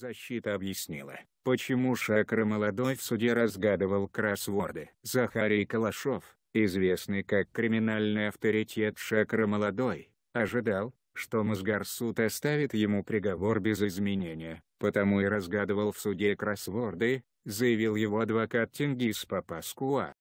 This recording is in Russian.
Защита объяснила, почему Шакра Молодой в суде разгадывал кроссворды. Захарий Калашов, известный как криминальный авторитет Шакра Молодой, ожидал, что Мосгорсуд оставит ему приговор без изменения, потому и разгадывал в суде кроссворды, заявил его адвокат Тингис Папаскуа.